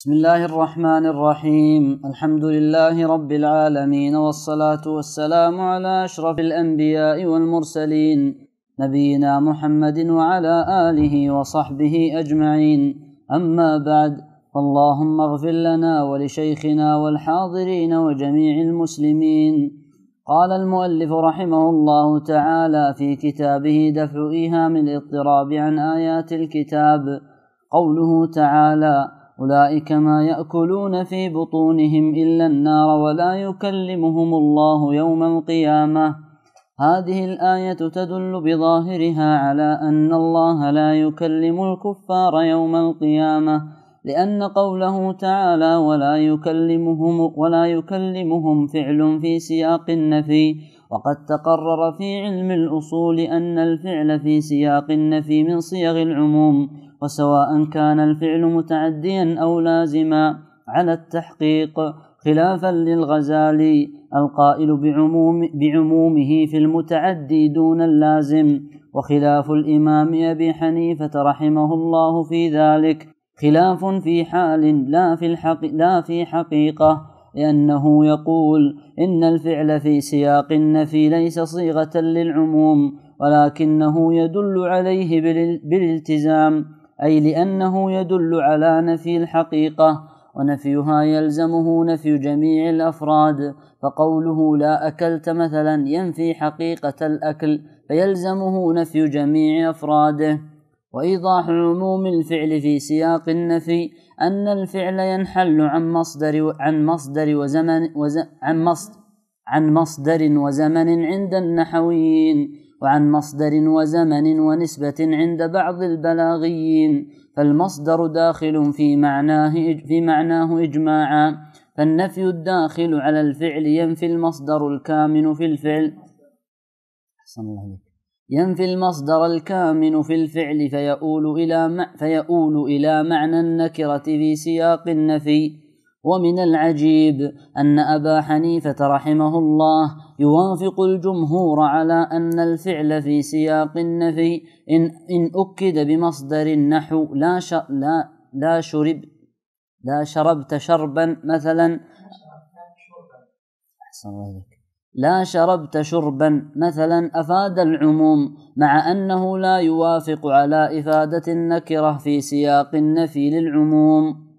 بسم الله الرحمن الرحيم الحمد لله رب العالمين والصلاة والسلام على أشرف الأنبياء والمرسلين نبينا محمد وعلى آله وصحبه أجمعين أما بعد فاللهم اغفر لنا ولشيخنا والحاضرين وجميع المسلمين قال المؤلف رحمه الله تعالى في كتابه دفع إيهام الاضطراب عن آيات الكتاب قوله تعالى أولئك ما يأكلون في بطونهم إلا النار ولا يكلمهم الله يوم القيامة هذه الآية تدل بظاهرها على أن الله لا يكلم الكفار يوم القيامة لأن قوله تعالى ولا يكلمهم ولا يكلمهم فعل في سياق النفي وقد تقرر في علم الأصول أن الفعل في سياق النفي من صيغ العموم وسواء كان الفعل متعديا أو لازما على التحقيق خلافا للغزالي القائل بعموم بعمومه في المتعدي دون اللازم وخلاف الإمام أبي حنيفة رحمه الله في ذلك خلاف في حال لا في, الحق لا في حقيقة لأنه يقول إن الفعل في سياق النفي ليس صيغة للعموم ولكنه يدل عليه بالالتزام أي لأنه يدل على نفي الحقيقة ونفيها يلزمه نفي جميع الأفراد فقوله لا أكلت مثلا ينفي حقيقة الأكل فيلزمه نفي جميع أفراده وإيضاح عموم الفعل في سياق النفي أن الفعل ينحل عن مصدر عن مصدر وزمن وز عن مصدر عن مصدر وزمن عند النحويين وعن مصدر وزمن ونسبة عند بعض البلاغيين فالمصدر داخل في معناه في معناه إجماعا فالنفي الداخل على الفعل ينفي المصدر الكامن في الفعل أحسن الله عليك ينفي المصدر الكامن في الفعل فيؤول إلى فيؤول إلى معنى النكرة في سياق النفي ومن العجيب أن أبا حنيفة رحمه الله يوافق الجمهور على أن الفعل في سياق النفي إن, إن أكد بمصدر النحو لا, ش... لا, لا شرب لا شربت شربا مثلا أحسن الله لا شربت شربا مثلا أفاد العموم مع أنه لا يوافق على إفادة النكرة في سياق النفي للعموم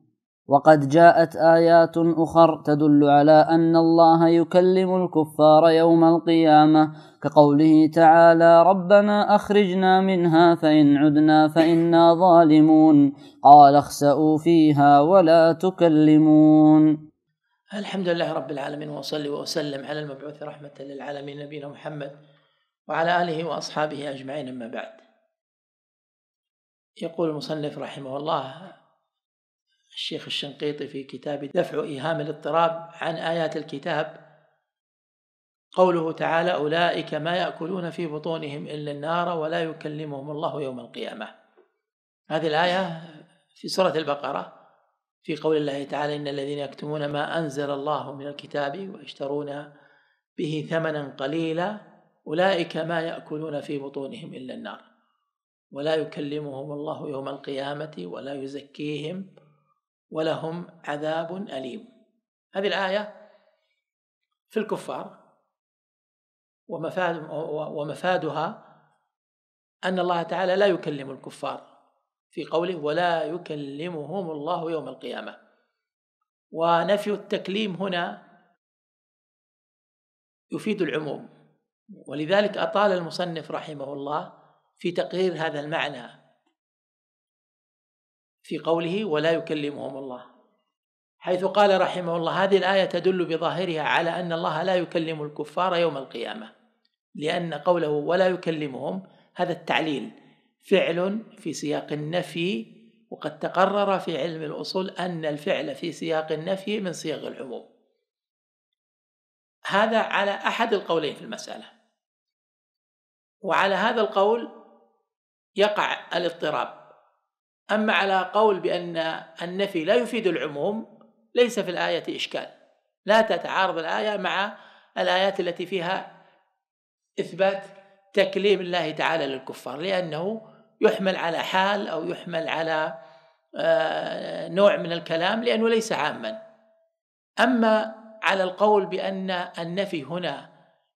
وقد جاءت آيات أخر تدل على أن الله يكلم الكفار يوم القيامة كقوله تعالى ربنا أخرجنا منها فإن عدنا فإنا ظالمون قال اخسأوا فيها ولا تكلمون الحمد لله رب العالمين وصلي وسلم على المبعوث رحمة للعالمين نبينا محمد وعلى آله وأصحابه أجمعين أما بعد يقول المصنف رحمه الله الشيخ الشنقيطي في كتاب دفع إيهام الاضطراب عن آيات الكتاب قوله تعالى أولئك ما يأكلون في بطونهم إلا النار ولا يكلمهم الله يوم القيامة هذه الآية في سورة البقرة في قول الله تعالى إن الذين يكتمون ما أنزل الله من الكتاب ويشترون به ثمنا قليلا أولئك ما يأكلون في بطونهم إلا النار ولا يكلمهم الله يوم القيامة ولا يزكيهم ولهم عذاب أليم هذه الآية في الكفار ومفاد ومفادها أن الله تعالى لا يكلم الكفار في قوله ولا يكلمهم الله يوم القيامة ونفي التكليم هنا يفيد العموم ولذلك أطال المصنف رحمه الله في تقرير هذا المعنى في قوله ولا يكلمهم الله حيث قال رحمه الله هذه الآية تدل بظاهرها على أن الله لا يكلم الكفار يوم القيامة لأن قوله ولا يكلمهم هذا التعليل فعل في سياق النفي وقد تقرر في علم الأصول أن الفعل في سياق النفي من صيغ العموم هذا على أحد القولين في المسألة وعلى هذا القول يقع الاضطراب أما على قول بأن النفي لا يفيد العموم ليس في الآية إشكال لا تتعارض الآية مع الآيات التي فيها إثبات تكليم الله تعالى للكفار لأنه يحمل على حال أو يحمل على آه، نوع من الكلام لأنه ليس عاما أما على القول بأن النفي هنا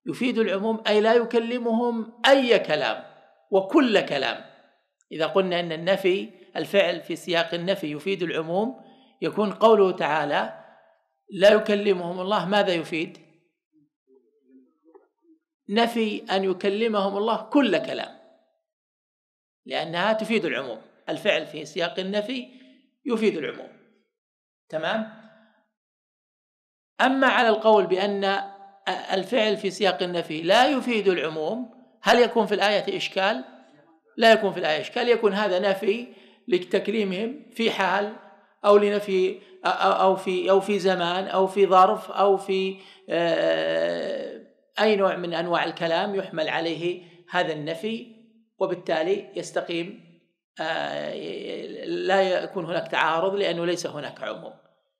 يفيد العموم أي لا يكلمهم أي كلام وكل كلام إذا قلنا أن النفي الفعل في سياق النفي يفيد العموم يكون قوله تعالى لا يكلمهم الله ماذا يفيد نفي أن يكلمهم الله كل كلام لأنها تفيد العموم الفعل في سياق النفي يفيد العموم تمام أما على القول بأن الفعل في سياق النفي لا يفيد العموم هل يكون في الآية إشكال؟ لا يكون في الآية إشكال يكون هذا نفي لتكريمهم في حال أو لنفي أو في أو في زمان أو في ظرف أو في آه، أي نوع من أنواع الكلام يحمل عليه هذا النفي وبالتالي يستقيم آه، لا يكون هناك تعارض لأنه ليس هناك عموم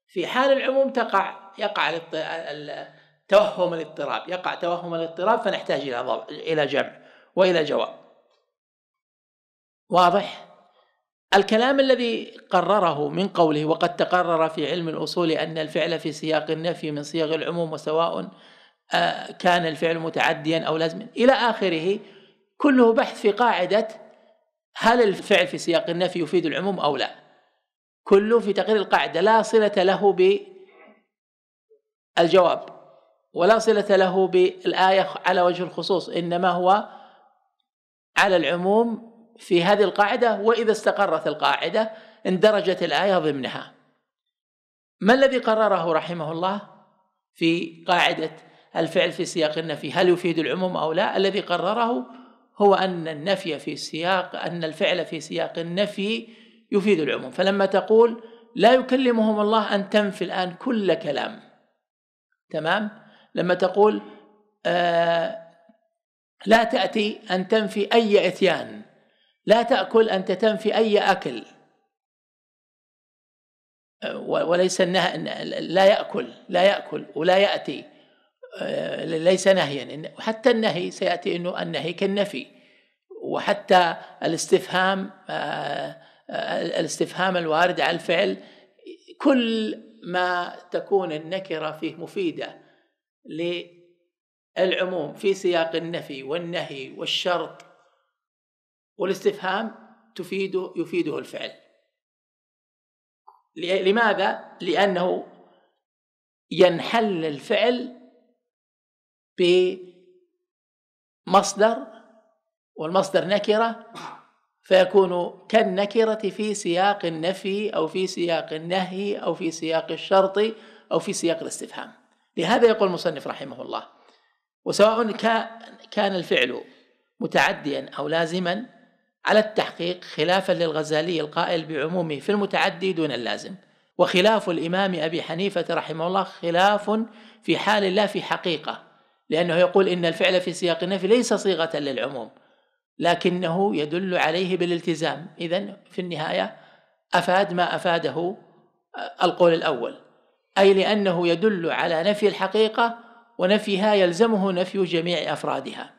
في حال العموم تقع يقع توهم الاضطراب يقع توهم الاضطراب فنحتاج إلى إلى جمع وإلى جواب واضح؟ الكلام الذي قرره من قوله وقد تقرر في علم الأصول أن الفعل في سياق النفي من صيغ العموم وسواء آه، كان الفعل متعديا أو لازما إلى آخره كله بحث في قاعدة هل الفعل في سياق النفي يفيد العموم أو لا كله في تقرير القاعدة لا صلة له بالجواب ولا صلة له بالآية على وجه الخصوص إنما هو على العموم في هذه القاعدة وإذا استقرت القاعدة اندرجت الآية ضمنها ما الذي قرره رحمه الله في قاعدة الفعل في سياق النفي هل يفيد العموم أو لا الذي قرره هو أن النفي في سياق أن الفعل في سياق النفي يفيد العموم فلما تقول لا يكلمهم الله أن تنفي الآن كل كلام تمام لما تقول آه لا تأتي أن تنفي أي إتيان لا تأكل أن تتنفي أي أكل أه، وليس النه... لا يأكل لا يأكل ولا يأتي أه، ليس نهيا حتى النهي سيأتي أنه النهي كالنفي وحتى الاستفهام أه، الاستفهام الوارد على الفعل كل ما تكون النكرة فيه مفيدة للعموم في سياق النفي والنهي والشرط والاستفهام تفيده يفيده الفعل لماذا؟ لأنه ينحل الفعل بمصدر والمصدر نكرة فيكون كالنكرة في سياق النفي أو في سياق النهي أو في سياق الشرط أو في سياق الاستفهام لهذا يقول المصنف رحمه الله وسواء كان الفعل متعديا أو لازما على التحقيق خلافا للغزالي القائل بعمومه في المتعدي دون اللازم وخلاف الإمام أبي حنيفة رحمه الله خلاف في حال لا في حقيقة لأنه يقول إن الفعل في سياق النفي ليس صيغة للعموم لكنه يدل عليه بالالتزام إذا في النهاية أفاد ما أفاده القول الأول أي لأنه يدل على نفي الحقيقة ونفيها يلزمه نفي جميع أفرادها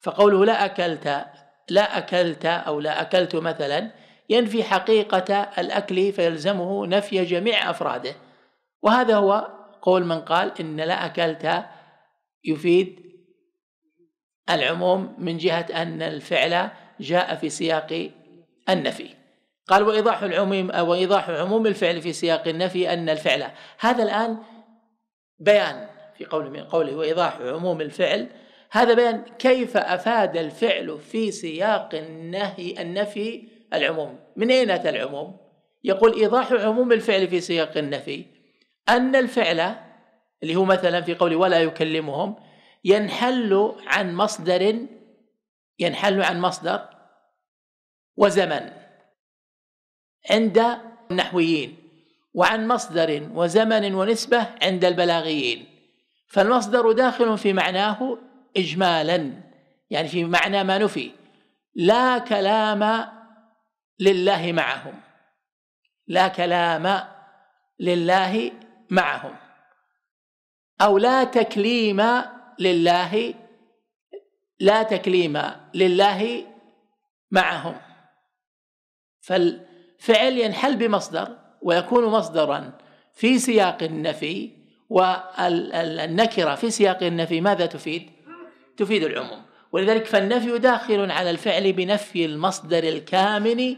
فقوله لا أكلت لا أكلت أو لا أكلت مثلا ينفي حقيقة الأكل فيلزمه نفي جميع أفراده وهذا هو قول من قال إن لا أكلت يفيد العموم من جهة أن الفعل جاء في سياق النفي قال وإيضاح العموم وإيضاح عموم الفعل في سياق النفي أن الفعل هذا الآن بيان في قول من قوله وإيضاح عموم الفعل هذا بيان كيف أفاد الفعل في سياق النهي النفي العموم من أين أتى العموم؟ يقول إيضاح عموم الفعل في سياق النفي أن الفعل اللي هو مثلا في قوله ولا يكلمهم ينحل عن مصدر ينحل عن مصدر وزمن عند النحويين وعن مصدر وزمن ونسبة عند البلاغيين فالمصدر داخل في معناه إجمالا يعني في معنى ما نفي لا كلام لله معهم لا كلام لله معهم أو لا تكليم لله لا تكليم لله معهم فالفعل ينحل بمصدر ويكون مصدرا في سياق النفي والنكرة في سياق النفي ماذا تفيد؟ تفيد العموم ولذلك فالنفي داخل على الفعل بنفي المصدر الكامن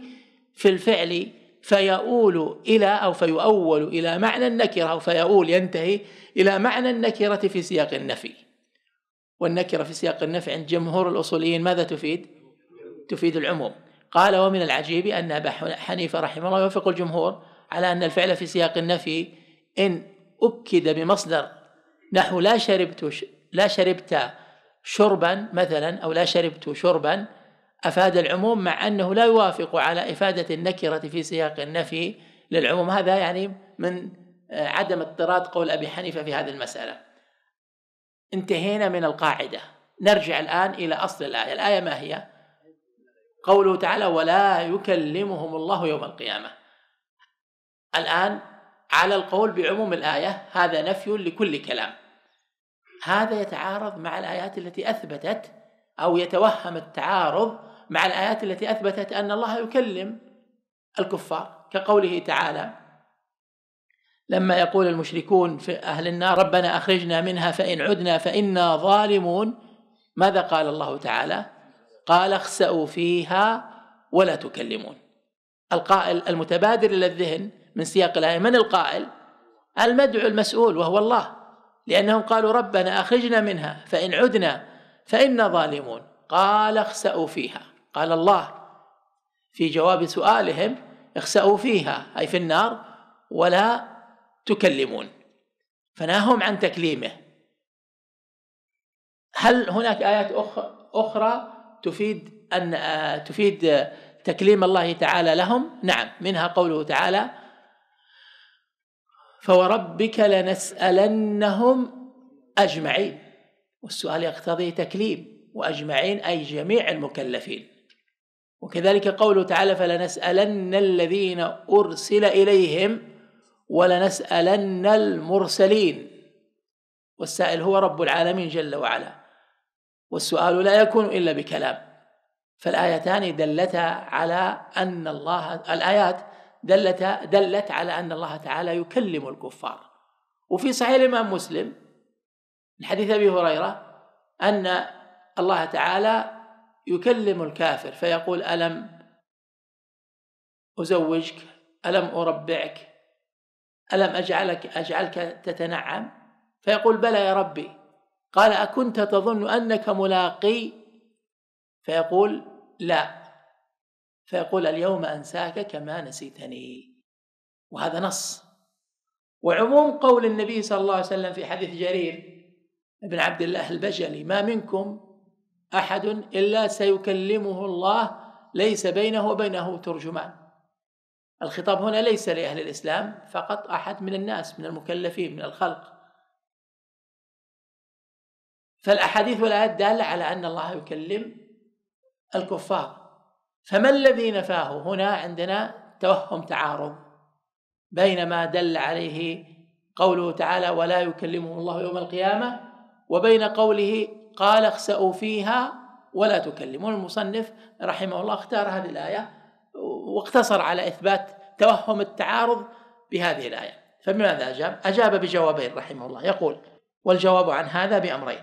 في الفعل فيؤول إلى أو فيؤول إلى معنى النكرة أو فيؤول ينتهي إلى معنى النكرة في سياق النفي والنكرة في سياق النفي عند جمهور الأصوليين ماذا تفيد؟ تفيد العموم قال ومن العجيب أن أبا حنيفة رحمه الله يوفق الجمهور على أن الفعل في سياق النفي إن أكد بمصدر نحو لا شربت لا شربت شربا مثلا أو لا شربت شربا أفاد العموم مع أنه لا يوافق على إفادة النكرة في سياق النفي للعموم هذا يعني من آه، عدم اضطراد قول أبي حنيفة في هذه المسألة انتهينا من القاعدة نرجع الآن إلى أصل الآية الآية ما هي؟ قوله تعالى ولا يكلمهم الله يوم القيامة الآن على القول بعموم الآية هذا نفي لكل كلام هذا يتعارض مع الآيات التي أثبتت أو يتوهم التعارض مع الآيات التي أثبتت أن الله يكلم الكفار كقوله تعالى لما يقول المشركون في أهل النار ربنا أخرجنا منها فإن عدنا فإنا ظالمون ماذا قال الله تعالى قال اخسأوا فيها ولا تكلمون القائل المتبادر إلى الذهن من سياق الآية من القائل المدعو المسؤول وهو الله لأنهم قالوا ربنا أخرجنا منها فإن عدنا فإنا ظالمون قال اخسأوا فيها قال الله في جواب سؤالهم اخسأوا فيها أي في النار ولا تكلمون فنهاهم عن تكليمه هل هناك آيات أخرى تفيد أن آه، تفيد تكليم الله تعالى لهم نعم منها قوله تعالى فوربك لنسألنهم أجمعين والسؤال يقتضي تكليم وأجمعين أي جميع المكلفين وكذلك قوله تعالى فلنسألن الذين أرسل إليهم ولنسألن المرسلين والسائل هو رب العالمين جل وعلا والسؤال لا يكون إلا بكلام فالآيتان دلتا على أن الله الآيات دلت دلت على ان الله تعالى يكلم الكفار وفي صحيح الامام مسلم من حديث ابي هريره ان الله تعالى يكلم الكافر فيقول الم ازوجك الم اربعك الم اجعلك اجعلك تتنعم فيقول بلى يا ربي قال اكنت تظن انك ملاقي فيقول لا فيقول اليوم أنساك كما نسيتني وهذا نص وعموم قول النبي صلى الله عليه وسلم في حديث جرير بن عبد الله البجلي ما منكم أحد إلا سيكلمه الله ليس بينه وبينه ترجمان الخطاب هنا ليس لأهل الإسلام فقط أحد من الناس من المكلفين من الخلق فالأحاديث والآيات دالة على أن الله يكلم الكفار فما الذي نفاه هنا عندنا توهم تعارض بين ما دل عليه قوله تعالى ولا يكلمهم الله يوم القيامة وبين قوله قال اخسأوا فيها ولا تكلمون المصنف رحمه الله اختار هذه الآية واقتصر على إثبات توهم التعارض بهذه الآية فبماذا أجاب؟ أجاب بجوابين رحمه الله يقول والجواب عن هذا بأمرين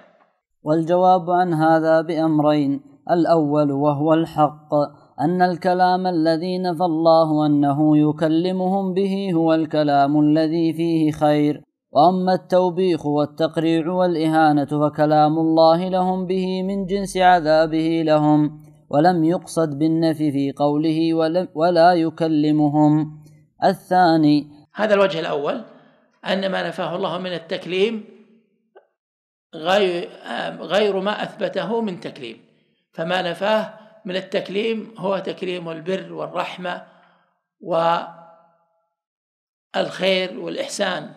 والجواب عن هذا بأمرين الأول وهو الحق أن الكلام الذي نفى الله أنه يكلمهم به هو الكلام الذي فيه خير وأما التوبيخ والتقريع والإهانة فكلام الله لهم به من جنس عذابه لهم ولم يقصد بالنفي في قوله ولا يكلمهم الثاني هذا الوجه الأول أن ما نفاه الله من التكليم غير, آه، غير ما أثبته من تكليم فما نفاه من التكليم هو تكريم البر والرحمة والخير والإحسان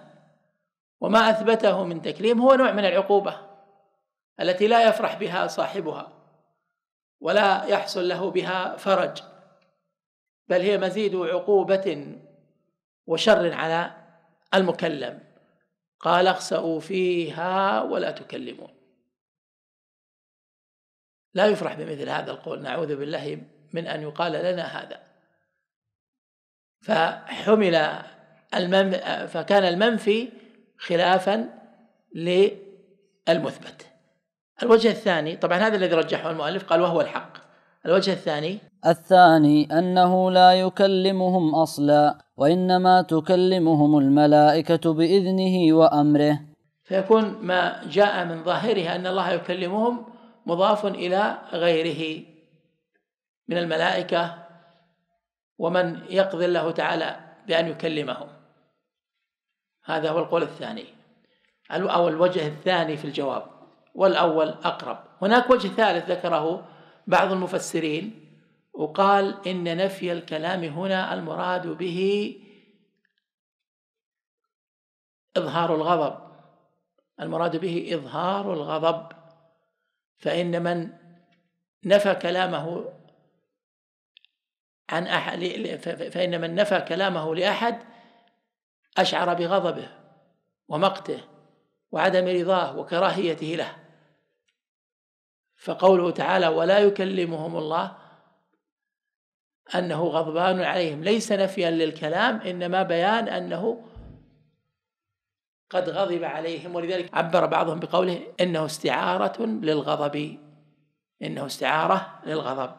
وما أثبته من تكليم هو نوع من العقوبة التي لا يفرح بها صاحبها ولا يحصل له بها فرج بل هي مزيد عقوبة وشر على المكلم قال اخسأوا فيها ولا تكلمون لا يفرح بمثل هذا القول نعوذ بالله من أن يقال لنا هذا فحمل المن فكان المنفي خلافا للمثبت الوجه الثاني طبعا هذا الذي رجحه المؤلف قال وهو الحق الوجه الثاني الثاني أنه لا يكلمهم أصلا وإنما تكلمهم الملائكة بإذنه وأمره فيكون ما جاء من ظاهرها أن الله يكلمهم مضاف إلى غيره من الملائكة ومن يقضي الله تعالى بأن يكلمهم هذا هو القول الثاني أو الوجه الثاني في الجواب والأول أقرب هناك وجه ثالث ذكره بعض المفسرين وقال إن نفي الكلام هنا المراد به إظهار الغضب المراد به إظهار الغضب فإن من نفى كلامه عن أحد فإن من نفى كلامه لأحد أشعر بغضبه ومقته وعدم رضاه وكراهيته له فقوله تعالى ولا يكلمهم الله أنه غضبان عليهم ليس نفيا للكلام إنما بيان أنه قد غضب عليهم ولذلك عبر بعضهم بقوله انه استعاره للغضب انه استعاره للغضب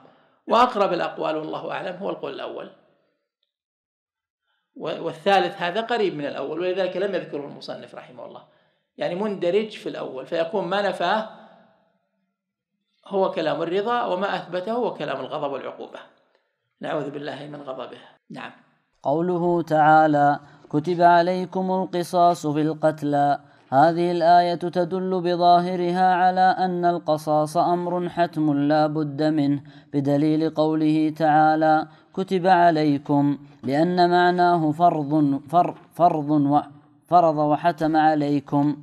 واقرب الاقوال والله اعلم هو القول الاول والثالث هذا قريب من الاول ولذلك لم يذكره المصنف رحمه الله يعني مندرج في الاول فيكون ما نفاه هو كلام الرضا وما اثبته هو كلام الغضب والعقوبه نعوذ بالله من غضبه نعم قوله تعالى كتب عليكم القصاص في القتلى هذه الآية تدل بظاهرها على أن القصاص أمر حتم لا بد منه بدليل قوله تعالى كتب عليكم لأن معناه فرض فر فرض وفرض وحتم عليكم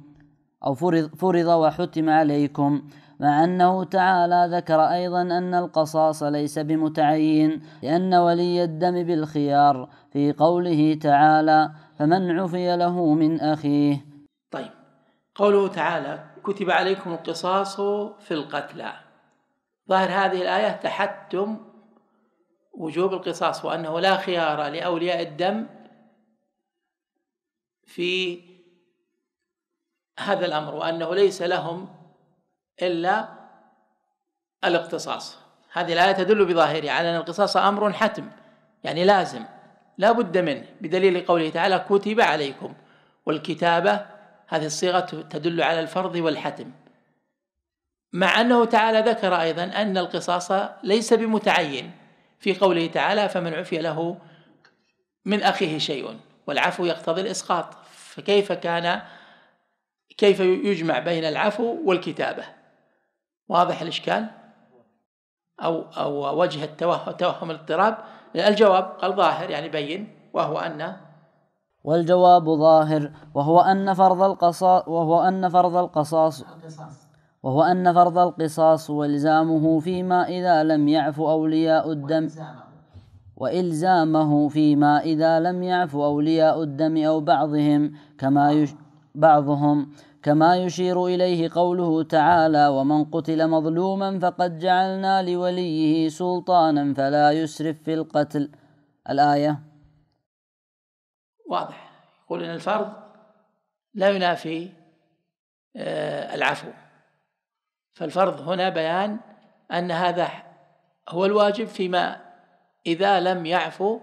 أو فرض, فرض وحتم عليكم مع أنه تعالى ذكر أيضا أن القصاص ليس بمتعين لأن ولي الدم بالخيار في قوله تعالى فمن عفي له من أخيه طيب قوله تعالى كتب عليكم القصاص في القتلى ظاهر هذه الآية تحتم وجوب القصاص وأنه لا خيار لأولياء الدم في هذا الأمر وأنه ليس لهم إلا الاقتصاص هذه الآية تدل بظاهرها على أن القصاص أمر حتم يعني لازم لا بد منه بدليل قوله تعالى كتب عليكم والكتابة هذه الصيغة تدل على الفرض والحتم مع أنه تعالى ذكر أيضا أن القصاص ليس بمتعين في قوله تعالى فمن عفي له من أخيه شيء والعفو يقتضي الإسقاط فكيف كان كيف يجمع بين العفو والكتابة واضح الإشكال أو, أو وجه التوهم الاضطراب الجواب قال ظاهر يعني بين وهو أن والجواب ظاهر وهو أن فرض القصاص وهو أن فرض القصاص وهو أن فرض القصاص والزامه فيما إذا لم يعف أولياء الدم وإلزامه فيما إذا لم يعف أولياء الدم أو بعضهم كما يش بعضهم كما يشير إليه قوله تعالى ومن قتل مظلوما فقد جعلنا لوليه سلطانا فلا يسرف في القتل الآية واضح يقول إن الفرض لا ينافي آه، العفو فالفرض هنا بيان أن هذا هو الواجب فيما إذا لم يعفو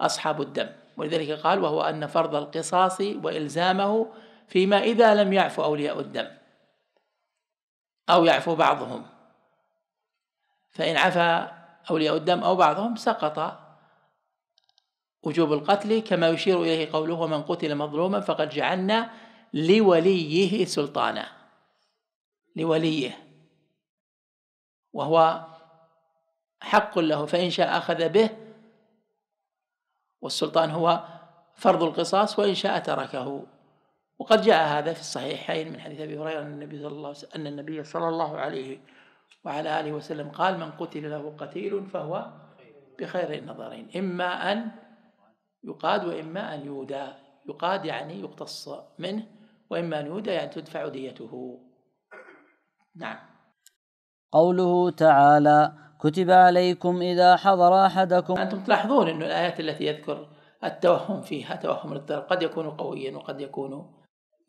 أصحاب الدم ولذلك قال وهو أن فرض القصاص وإلزامه فيما إذا لم يعفو أولياء الدم أو يعفو بعضهم فإن عفا أولياء الدم أو بعضهم سقط وجوب القتل كما يشير إليه قوله ومن قتل مظلوما فقد جعلنا لوليه سلطانا لوليه وهو حق له فإن شاء أخذ به والسلطان هو فرض القصاص وإن شاء تركه وقد جاء هذا في الصحيحين من حديث ابي هريره ان النبي صلى الله ان النبي صلى الله عليه وعلى اله وسلم قال من قتل له قتيل فهو بخير النظرين اما ان يقاد واما ان يودى يقاد يعني يقتص منه واما ان يودى يعني تدفع ديته نعم قوله تعالى كتب عليكم اذا حضر احدكم انتم تلاحظون ان الايات التي يذكر التوهم فيها توهم الاضطراب قد يكون قويا وقد يكون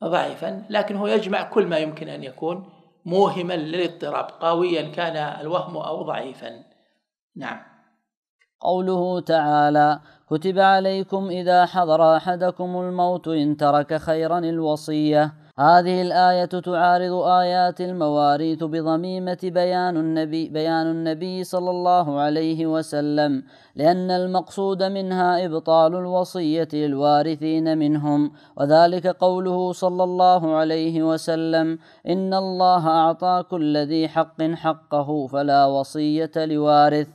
ضعيفا لكن هو يجمع كل ما يمكن أن يكون موهما للاضطراب قويا كان الوهم أو ضعيفا نعم قوله تعالى كتب عليكم إذا حضر أحدكم الموت إن ترك خيرا الوصية هذه الآية تعارض آيات المواريث بضميمة بيان النبي, بيان النبي صلى الله عليه وسلم لأن المقصود منها إبطال الوصية للوارثين منهم وذلك قوله صلى الله عليه وسلم إن الله أعطى كل ذي حق حقه فلا وصية لوارث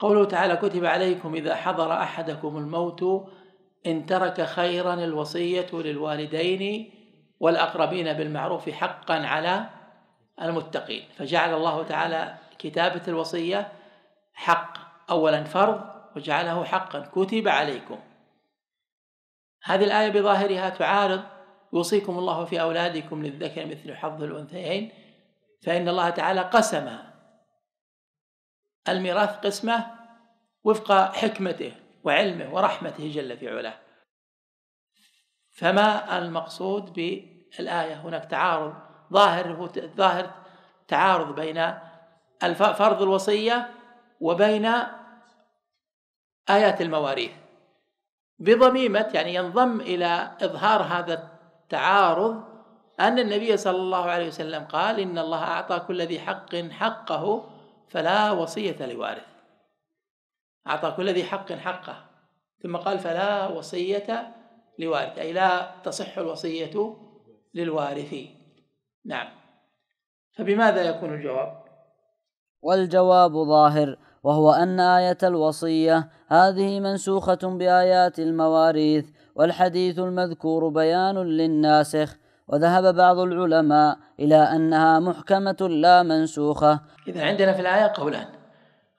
قوله تعالى كتب عليكم إذا حضر أحدكم الموت إن ترك خيرا الوصية للوالدين والأقربين بالمعروف حقا على المتقين فجعل الله تعالى كتابة الوصية حق أولا فرض وجعله حقا كتب عليكم هذه الآية بظاهرها تعارض يوصيكم الله في أولادكم للذكر مثل حظ الأنثيين فإن الله تعالى قسم الميراث قسمه وفق حكمته وعلمه ورحمته جل في علاه فما المقصود بالآية هناك تعارض ظاهر هو ظاهر تعارض بين فرض الوصية وبين آيات المواريث بضميمة يعني ينضم إلى إظهار هذا التعارض أن النبي صلى الله عليه وسلم قال إن الله أعطى كل ذي حق حقه فلا وصية لوارث أعطى كل ذي حق حقه ثم قال فلا وصية لوارث أي لا تصح الوصية للوارث نعم فبماذا يكون الجواب والجواب ظاهر وهو أن آية الوصية هذه منسوخة بآيات المواريث والحديث المذكور بيان للناسخ وذهب بعض العلماء إلى أنها محكمة لا منسوخة إذا عندنا في الآية قولان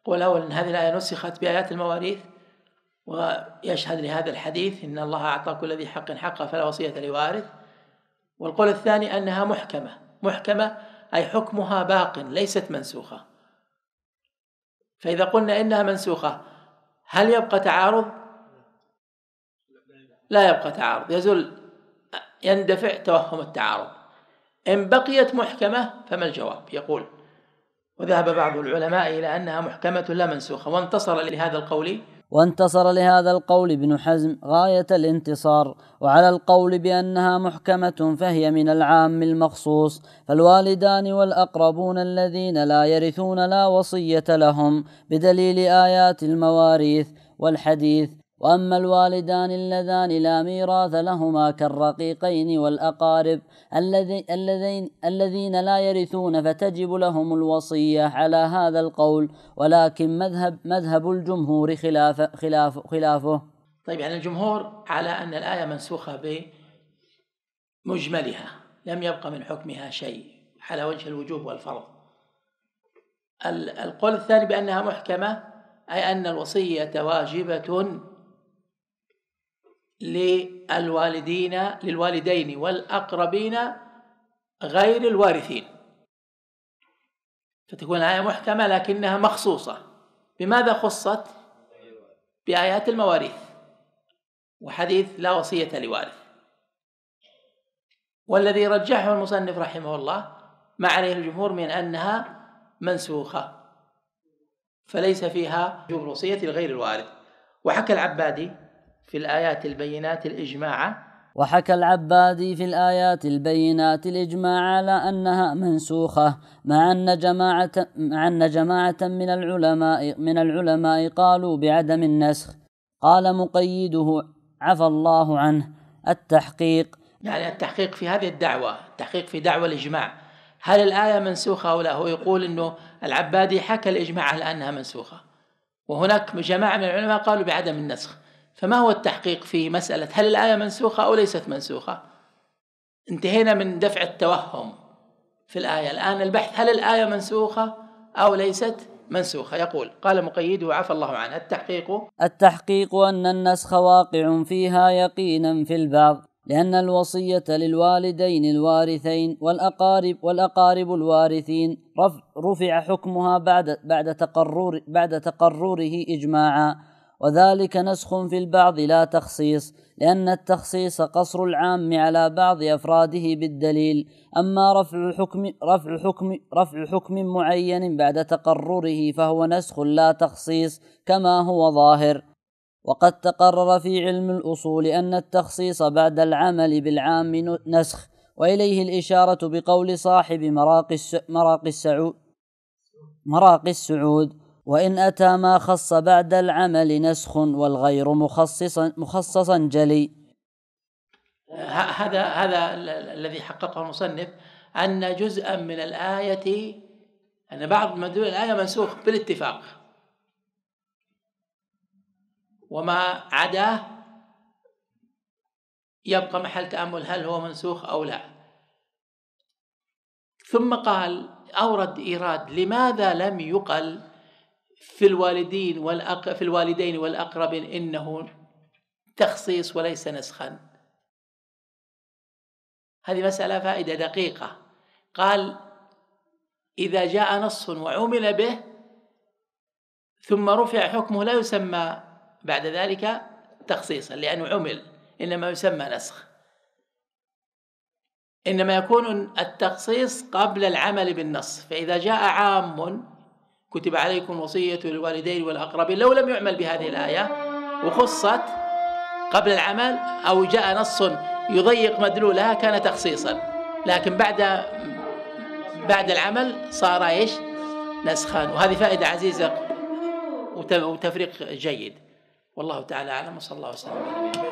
قول أولا أن هذه الآية نسخت بآيات المواريث ويشهد لهذا الحديث إن الله أعطى كل ذي حق حقه فلا وصية لوارث والقول الثاني أنها محكمة محكمة أي حكمها باق ليست منسوخة فإذا قلنا إنها منسوخة هل يبقى تعارض؟ لا يبقى تعارض يزول يندفع توهم التعارض إن بقيت محكمة فما الجواب يقول وذهب بعض العلماء إلى أنها محكمة لا منسوخة وانتصر لهذا القول وانتصر لهذا القول ابن حزم غاية الانتصار وعلى القول بأنها محكمة فهي من العام المخصوص فالوالدان والأقربون الذين لا يرثون لا وصية لهم بدليل آيات المواريث والحديث وأما الوالدان اللذان لا ميراث لهما كالرقيقين والأقارب الذين, الذين لا يرثون فتجب لهم الوصية على هذا القول ولكن مذهب, مذهب الجمهور خلاف خلاف خلافه طيب يعني الجمهور على أن الآية منسوخة بمجملها لم يبقى من حكمها شيء على وجه الوجوب والفرض القول الثاني بأنها محكمة أي أن الوصية واجبة للوالدين للوالدين والأقربين غير الوارثين فتكون الآية محكمة لكنها مخصوصة بماذا خصت؟ بآيات المواريث وحديث لا وصية لوارث والذي رجحه المصنف رحمه الله ما عليه الجمهور من أنها منسوخة فليس فيها وجوب الوصية لغير الوارث وحكى العبادي في الآيات البينات الإجماع وحكى العبادي في الآيات البينات الإجماع على أنها منسوخة مع أن جماعة, مع أن جماعة من, العلماء من العلماء قالوا بعدم النسخ قال مقيده عفى الله عنه التحقيق يعني التحقيق في هذه الدعوة التحقيق في دعوة الإجماع هل الآية منسوخة أو لا هو يقول أنه العبادي حكى الإجماع على أنها منسوخة وهناك جماعة من العلماء قالوا بعدم النسخ فما هو التحقيق في مسألة هل الآية منسوخة أو ليست منسوخة انتهينا من دفع التوهم في الآية الآن البحث هل الآية منسوخة أو ليست منسوخة يقول قال مقيد وعفى الله عنه التحقيق التحقيق أن النسخ واقع فيها يقينا في البعض لأن الوصية للوالدين الوارثين والأقارب والأقارب الوارثين رفع حكمها بعد بعد تقرر بعد تقرره إجماعا وذلك نسخ في البعض لا تخصيص لأن التخصيص قصر العام على بعض أفراده بالدليل أما رفع حكم رفع حكم رفع حكم معين بعد تقرره فهو نسخ لا تخصيص كما هو ظاهر وقد تقرر في علم الأصول أن التخصيص بعد العمل بالعام نسخ وإليه الإشارة بقول صاحب مراقي السعود مراقي السعود وإن أتى ما خص بعد العمل نسخ والغير مخصصا مخصصا جلي هذا هذا الذي حققه المصنف أن جزءا من الآية أن بعض مدلول الآية منسوخ بالاتفاق وما عداه يبقى محل تأمل هل هو منسوخ أو لا ثم قال أورد إيراد لماذا لم يقل في الوالدين والأق... في الوالدين والأقربين إنه تخصيص وليس نسخا هذه مسألة فائدة دقيقة قال إذا جاء نص وعمل به ثم رفع حكمه لا يسمى بعد ذلك تخصيصا لأنه عمل إنما يسمى نسخ إنما يكون التخصيص قبل العمل بالنص فإذا جاء عام كتب عليكم وصية الوالدين والأقربين لو لم يعمل بهذه الآية وخصت قبل العمل أو جاء نص يضيق مدلولها كان تخصيصا لكن بعد بعد العمل صار ايش؟ نسخا وهذه فائدة عزيزة وتفريق جيد والله تعالى أعلم وصلى الله وسلم على